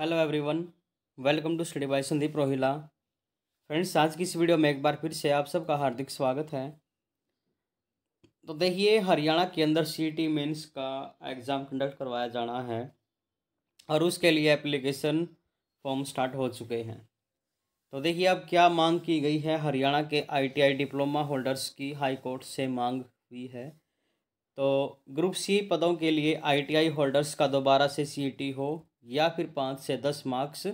Hello everyone welcome to study by Sandeep Rohila friends आज की इस वीडियो में एक बार फिर से आप सबका हार्दिक स्वागत है तो देखिए हरियाणा के अंदर सी टी मेन्स का एग्ज़ाम कंडक्ट करवाया जाना है और उसके लिए एप्लीकेशन फॉर्म स्टार्ट हो चुके हैं तो देखिए अब क्या मांग की गई है हरियाणा के आईटीआई डिप्लोमा होल्डर्स की हाई कोर्ट से मांग हुई है तो ग्रुप सी पदों के लिए आईटीआई होल्डर्स का दोबारा से सीटी हो या फिर पाँच से दस मार्क्स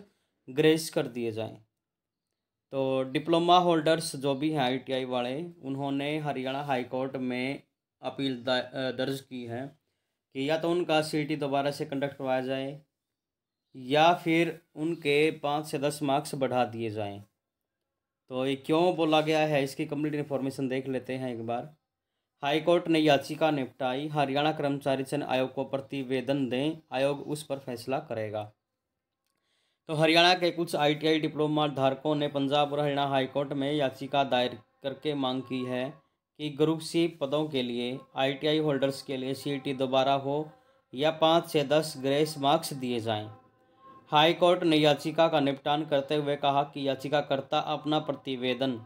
ग्रेस कर दिए जाएं तो डिप्लोमा होल्डर्स जो भी हैं आईटीआई वाले उन्होंने हरियाणा हाई कोर्ट में अपील दर्ज की है कि या तो उनका सीटी दोबारा से कंडक्ट करवाया जाए या फिर उनके पाँच से दस मार्क्स बढ़ा दिए जाएं तो ये क्यों बोला गया है इसकी कम्प्लीट इन्फॉर्मेशन देख लेते हैं एक बार हाईकोर्ट ने याचिका निपटाई हरियाणा कर्मचारी चयन आयोग को प्रतिवेदन दें आयोग उस पर फैसला करेगा तो हरियाणा के कुछ आईटीआई डिप्लोमा धारकों ने पंजाब और हरियाणा हाईकोर्ट में याचिका दायर करके मांग की है कि ग्रुप सी पदों के लिए आईटीआई होल्डर्स के लिए सीटी दोबारा हो या पाँच से दस ग्रेस मार्क्स दिए जाएं। हाईकोर्ट ने याचिका का निपटान करते हुए कहा कि याचिकाकर्ता अपना प्रतिवेदन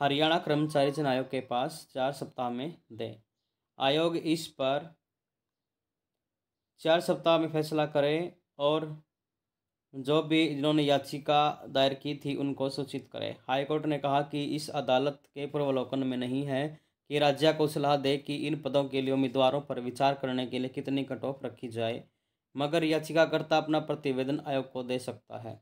हरियाणा कर्मचारी जन आयोग के पास चार सप्ताह में दें आयोग इस पर चार सप्ताह में फैसला करें और जो भी जिन्होंने याचिका दायर की थी उनको सूचित करें हाईकोर्ट ने कहा कि इस अदालत के पूर्वलोकन में नहीं है कि राज्य को सलाह दे कि इन पदों के लिए उम्मीदवारों पर विचार करने के लिए कितनी कट ऑफ रखी जाए मगर याचिकाकर्ता अपना प्रतिवेदन आयोग को दे सकता है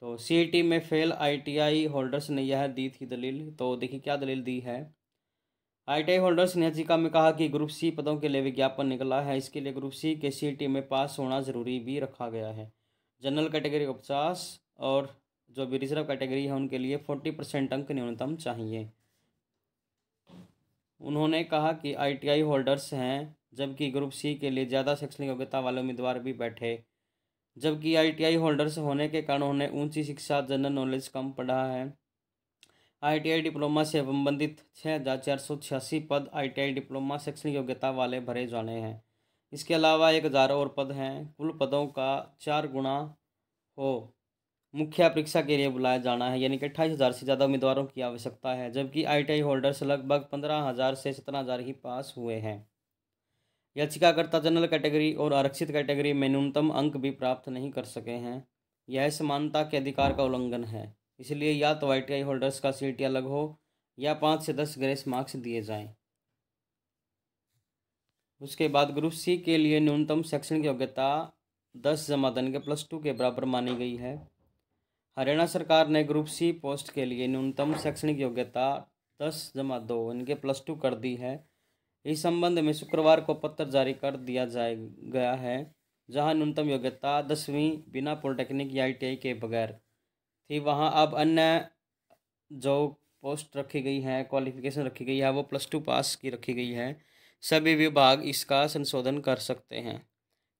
तो सी में फेल आईटीआई होल्डर्स ने यह दी थी दलील तो देखिए क्या दलील दी है आईटीआई होल्डर्स ने याचिका में कहा कि ग्रुप सी पदों के लिए विज्ञापन निकला है इसके लिए ग्रुप सी के सी में पास होना ज़रूरी भी रखा गया है जनरल कैटेगरी को पचास और जो भी रिजर्व कैटेगरी है उनके लिए फोर्टी परसेंट अंक न्यूनतम चाहिए उन्होंने कहा कि आईटीआई होल्डर्स हैं जबकि ग्रुप सी के लिए ज़्यादा शैक्षणिक योग्यता वाले उम्मीदवार भी बैठे जबकि आईटीआई होल्डर्स होने के कारण उन्हें ऊंची शिक्षा जनरल नॉलेज कम पड़ा है आईटीआई डिप्लोमा से संबंधित छः हज़ार चार सौ छियासी पद आईटीआई डिप्लोमा शैक्षणिक योग्यता वाले भरे जाने हैं इसके अलावा एक हज़ार और पद हैं कुल पदों का चार गुना हो मुख्य परीक्षा के लिए बुलाया जाना है यानी कि अट्ठाईस हज़ार से ज़्यादा उम्मीदवारों की आवश्यकता है जबकि आईटीआई होल्डर्स लगभग पंद्रह हज़ार से सत्रह हज़ार ही पास हुए हैं याचिकाकर्ता जनरल कैटेगरी और आरक्षित कैटेगरी में न्यूनतम अंक भी प्राप्त नहीं कर सके हैं यह समानता के अधिकार का उल्लंघन है इसलिए या तो आई होल्डर्स का सीट अलग हो या पाँच से दस ग्रेस मार्क्स दिए जाएं उसके बाद ग्रुप सी के लिए न्यूनतम शैक्षणिक योग्यता दस जमा जमाधन के प्लस टू के बराबर मानी गई है हरियाणा सरकार ने ग्रुप सी पोस्ट के लिए न्यूनतम शैक्षणिक योग्यता दस जमा दो इनके प्लस टू कर दी है इस संबंध में शुक्रवार को पत्र जारी कर दिया जाए गया है जहां न्यूनतम योग्यता दसवीं बिना पॉलिटेक्निक या आई के बगैर थी वहां अब अन्य जो पोस्ट रखी गई है क्वालिफिकेशन रखी गई है वो प्लस टू पास की रखी गई है सभी विभाग इसका संशोधन कर सकते हैं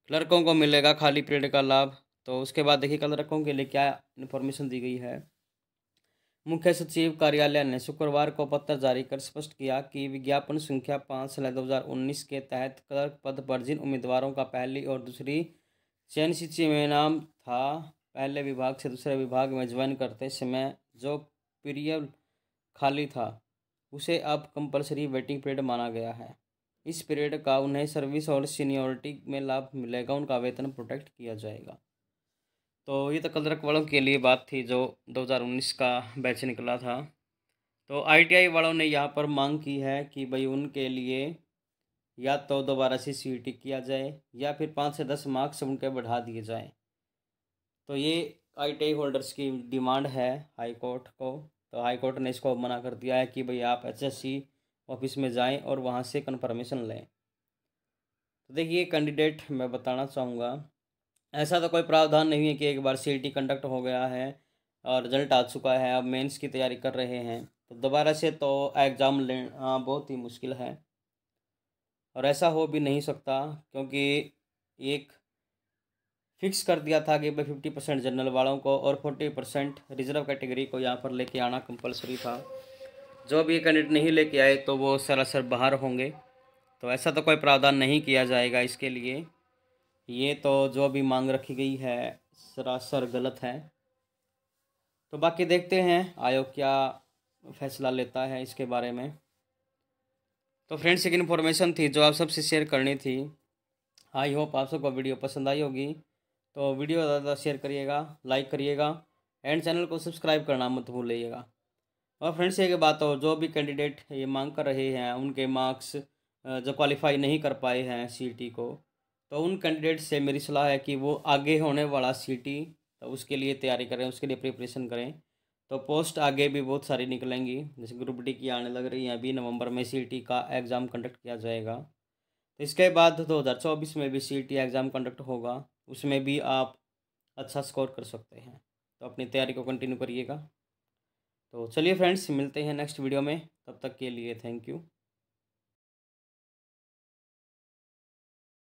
क्लर्कों को मिलेगा खाली पीरियड का लाभ तो उसके बाद देखिए क्लर्कों के लिए क्या इन्फॉर्मेशन दी गई है मुख्य सचिव कार्यालय ने शुक्रवार को पत्र जारी कर स्पष्ट किया कि विज्ञापन संख्या पाँच सलह दो हज़ार उन्नीस के तहत क्लर्क पद पर जिन उम्मीदवारों का पहली और दूसरी चयन सूची में नाम था पहले विभाग से दूसरे विभाग में ज्वाइन करते समय जो पीरियड खाली था उसे अब कंपलसरी वेटिंग पीरियड माना गया है इस पीरियड का उन्हें सर्विस और सीनियोरिटी में लाभ मिलेगा उनका वेतन प्रोटेक्ट किया जाएगा तो ये तो कलरक वालों के लिए बात थी जो 2019 का बैच निकला था तो आईटीआई वालों ने यहाँ पर मांग की है कि भाई उनके लिए या तो दोबारा से सी किया जाए या फिर पाँच से दस मार्क्स उनके बढ़ा दिए जाएँ तो ये आई होल्डर्स की डिमांड है हाई कोर्ट को तो हाई कोर्ट ने इसको मना कर दिया है कि भाई आप एच ऑफिस में जाएँ और वहाँ से कन्फर्मेशन लें तो देखिए कैंडिडेट मैं बताना चाहूँगा ऐसा तो कोई प्रावधान नहीं है कि एक बार सी कंडक्ट हो गया है और रिजल्ट आ चुका है अब मेंस की तैयारी कर रहे हैं तो दोबारा से तो एग्ज़ाम लेना बहुत ही मुश्किल है और ऐसा हो भी नहीं सकता क्योंकि एक फिक्स कर दिया था कि भाई फिफ्टी परसेंट जनरल वालों को और फोर्टी परसेंट रिजर्व कैटेगरी को यहाँ पर लेके आना कंपलसरी था जो भी कैंडिडेट नहीं लेके आए तो वो सरासर बाहर होंगे तो ऐसा तो कोई प्रावधान नहीं किया जाएगा इसके लिए ये तो जो भी मांग रखी गई है सरासर गलत है तो बाकी देखते हैं आयोग क्या फैसला लेता है इसके बारे में तो फ्रेंड्स एक इन्फॉर्मेशन थी जो आप सबसे शेयर करनी थी आई होप आप सबको वीडियो पसंद आई होगी तो वीडियो ज़्यादा शेयर करिएगा लाइक करिएगा एंड चैनल को सब्सक्राइब करना मत भूलिएगा और फ्रेंड्स एक बात हो जो भी कैंडिडेट ये मांग कर रहे हैं उनके मार्क्स जो क्वालिफाई नहीं कर पाए हैं सी को तो उन कैंडिडेट से मेरी सलाह है कि वो आगे होने वाला सीटी तो उसके लिए तैयारी करें उसके लिए प्रिपरेशन करें तो पोस्ट आगे भी बहुत सारी निकलेंगी जैसे ग्रुप डी की आने लग रही है अभी नवंबर में सीटी का एग्ज़ाम कंडक्ट किया जाएगा तो इसके बाद चौबीस में भी सीटी एग्ज़ाम कंडक्ट होगा उसमें भी आप अच्छा स्कोर कर सकते हैं तो अपनी तैयारी को कंटिन्यू करिएगा तो चलिए फ्रेंड्स मिलते हैं नेक्स्ट वीडियो में तब तक के लिए थैंक यू